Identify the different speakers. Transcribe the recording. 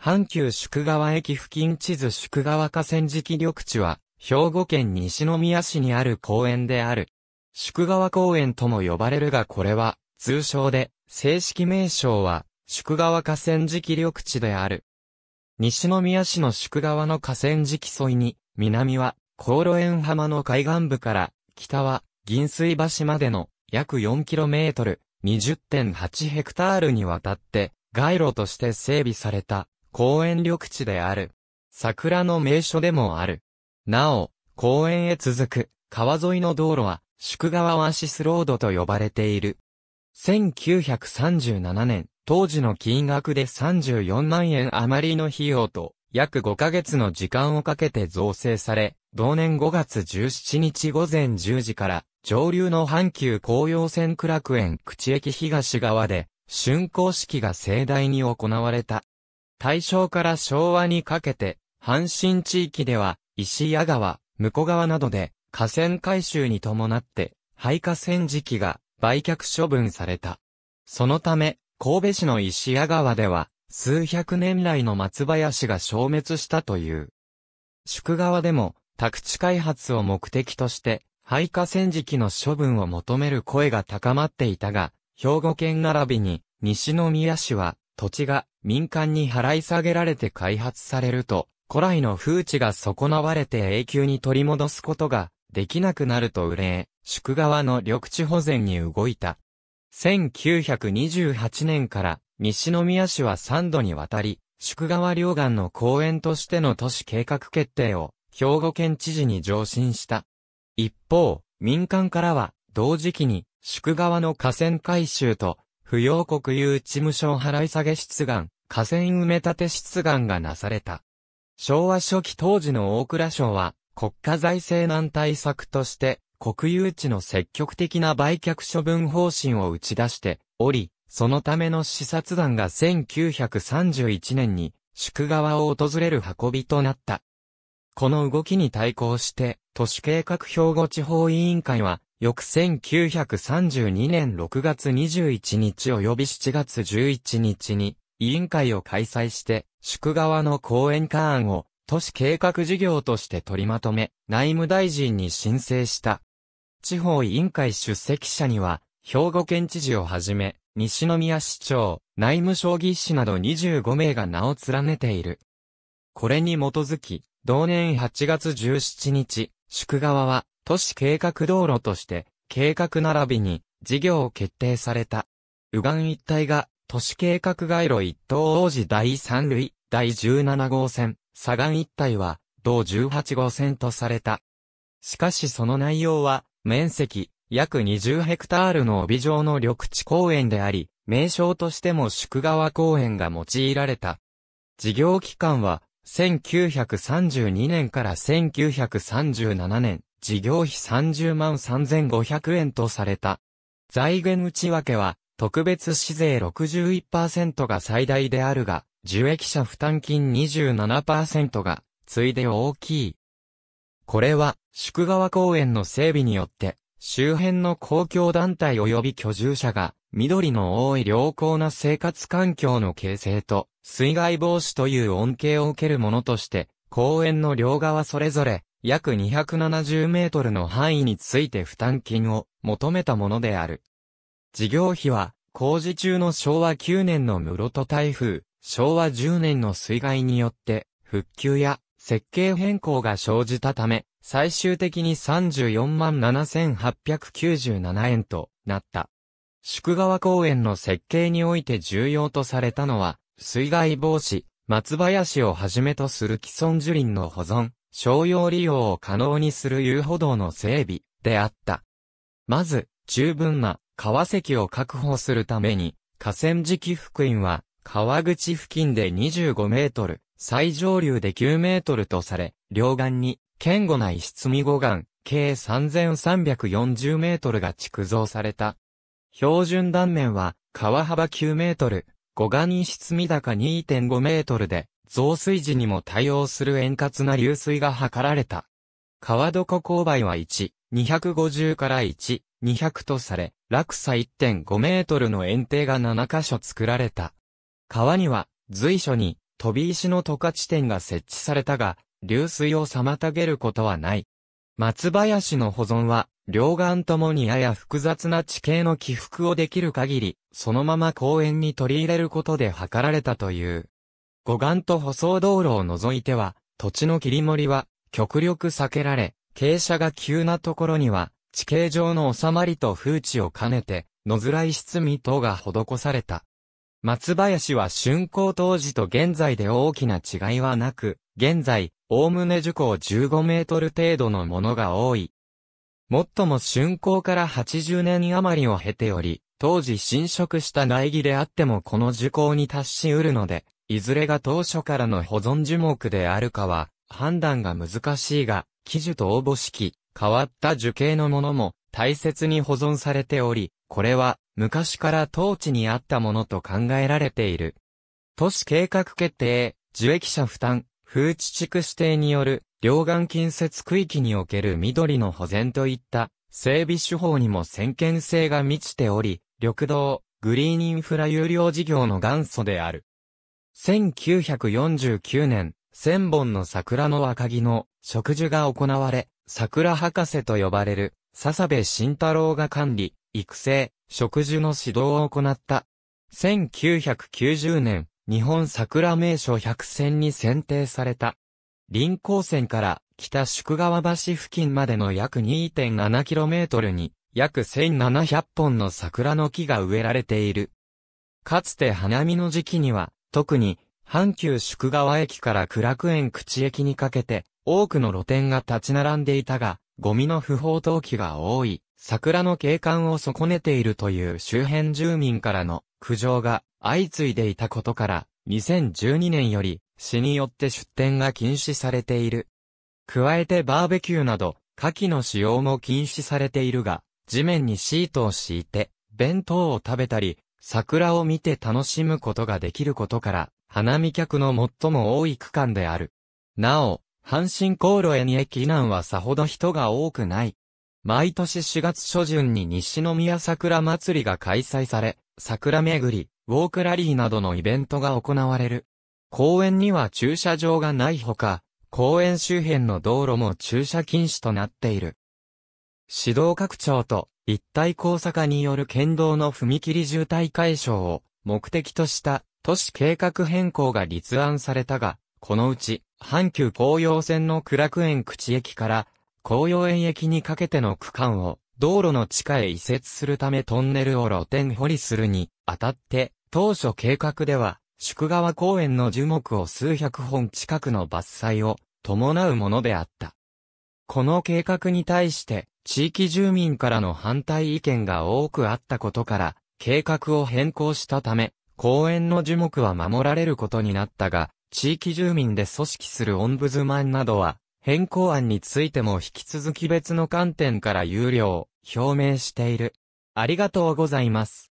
Speaker 1: 阪急宿川駅付近地図宿川河川敷緑地は、兵庫県西宮市にある公園である。宿川公園とも呼ばれるがこれは、通称で、正式名称は、宿川河川敷緑地である。西宮市の宿川の河川敷沿いに、南は、高路園浜の海岸部から、北は、銀水橋までの、約 4km、20.8ヘクタールにわたって、街路として整備された公園緑地である。桜の名所でもある。なお、公園へ続く川沿いの道路は、宿川オアシスロードと呼ばれている。1937年、当時の金額で34万円余りの費用と、約5ヶ月の時間をかけて造成され、同年5月17日午前10時から、上流の阪急紅葉線苦楽園口駅東側で、竣工式が盛大に行われた。大正から昭和にかけて、阪神地域では、石屋川、向こ川などで、河川改修に伴って、廃河川敷が売却処分された。そのため、神戸市の石屋川では、数百年来の松林が消滅したという。宿川でも、宅地開発を目的として、廃河川敷の処分を求める声が高まっていたが、兵庫県並びに、西宮市は、土地が民間に払い下げられて開発されると、古来の風地が損なわれて永久に取り戻すことができなくなると憂え、宿川の緑地保全に動いた。1928年から西宮市は3度にわたり、宿川両岸の公園としての都市計画決定を兵庫県知事に上申した。一方、民間からは同時期に宿川の河川改修と不要国有事務所払い下げ出願、河川埋め立て出願がなされた。昭和初期当時の大蔵省は、国家財政難対策として、国有地の積極的な売却処分方針を打ち出しており、そのための視察団が1931年に宿川を訪れる運びとなった。この動きに対抗して、都市計画兵庫地方委員会は、翌1932年6月21日及び7月11日に、委員会を開催して、宿川の講演化案を都市計画事業として取りまとめ、内務大臣に申請した。地方委員会出席者には、兵庫県知事をはじめ、西宮市長、内務省議士など25名が名を連ねている。これに基づき、同年8月17日、宿川は都市計画道路として、計画並びに事業を決定された。右岸一帯が都市計画街路一等王子第三類、第17号線、左岸一帯は、同18号線とされた。しかしその内容は、面積、約20ヘクタールの帯状の緑地公園であり、名称としても宿川公園が用いられた。事業期間は、1932年から1937年、事業費30万3500円とされた。財源内訳は、特別市税61%が最大であるが、受益者負担金27%が、ついで大きい。これは、宿川公園の整備によって、周辺の公共団体及び居住者が、緑の多い良好な生活環境の形成と、水害防止という恩恵を受けるものとして、公園の両側それぞれ、約270メートルの範囲について負担金を求めたものである。事業費は、工事中の昭和9年の室戸台風、昭和10年の水害によって、復旧や設計変更が生じたため、最終的に34万7897円となった。宿川公園の設計において重要とされたのは、水害防止、松林をはじめとする既存樹林の保存、商用利用を可能にする遊歩道の整備であった。まず、十分な川石を確保するために、河川敷福音は、川口付近で25メートル、最上流で9メートルとされ、両岸に、堅固な石積み護岸、計3340メートルが築造された。標準断面は、川幅9メートル、護岸石積み高2.5メートルで、増水時にも対応する円滑な流水が図られた。川床勾配は1、250から1、200とされ、落差1.5メートルの園庭が7箇所作られた。川には、随所に、飛び石の渡過地点が設置されたが、流水を妨げることはない。松林の保存は、両岸ともにやや複雑な地形の起伏をできる限り、そのまま公園に取り入れることで図られたという。護岸と舗装道路を除いては、土地の切り盛りは、極力避けられ、傾斜が急なところには、地形上の収まりと風地を兼ねて、野面質味等が施された。松林は竣工当時と現在で大きな違いはなく、現在、おおむね樹高15メートル程度のものが多い。もっとも竣工から80年余りを経ており、当時侵食した苗木であってもこの樹高に達し得るので、いずれが当初からの保存樹木であるかは、判断が難しいが、記事と応募式、変わった樹形のものも大切に保存されており、これは昔から当地にあったものと考えられている。都市計画決定、受益者負担、風地地区指定による両岸近接区域における緑の保全といった整備手法にも先見性が満ちており、緑道、グリーンインフラ有料事業の元祖である。1949年、千本の桜の若木の植樹が行われ、桜博士と呼ばれる、笹部慎太郎が管理、育成、植樹の指導を行った。1990年、日本桜名所百選に選定された。林光線から北宿川橋付近までの約 2.7km に、約1700本の桜の木が植えられている。かつて花見の時期には、特に、阪急宿川駅から倉楽園口駅にかけて、多くの露店が立ち並んでいたが、ゴミの不法投棄が多い、桜の景観を損ねているという周辺住民からの苦情が相次いでいたことから、2012年より市によって出店が禁止されている。加えてバーベキューなど、牡蠣の使用も禁止されているが、地面にシートを敷いて、弁当を食べたり、桜を見て楽しむことができることから、花見客の最も多い区間である。なお、阪神航路へに駅南はさほど人が多くない。毎年4月初旬に西宮桜祭りが開催され、桜巡り、ウォークラリーなどのイベントが行われる。公園には駐車場がないほか、公園周辺の道路も駐車禁止となっている。指導拡張と一体差作による県道の踏切渋滞解消を目的とした都市計画変更が立案されたが、このうち阪急紅葉線の苦楽園口駅から紅葉園駅にかけての区間を道路の地下へ移設するためトンネルを露天掘りするにあたって当初計画では宿川公園の樹木を数百本近くの伐採を伴うものであった。この計画に対して地域住民からの反対意見が多くあったことから計画を変更したため公園の樹木は守られることになったが地域住民で組織するオンブズマンなどは、変更案についても引き続き別の観点から有料、表明している。ありがとうございます。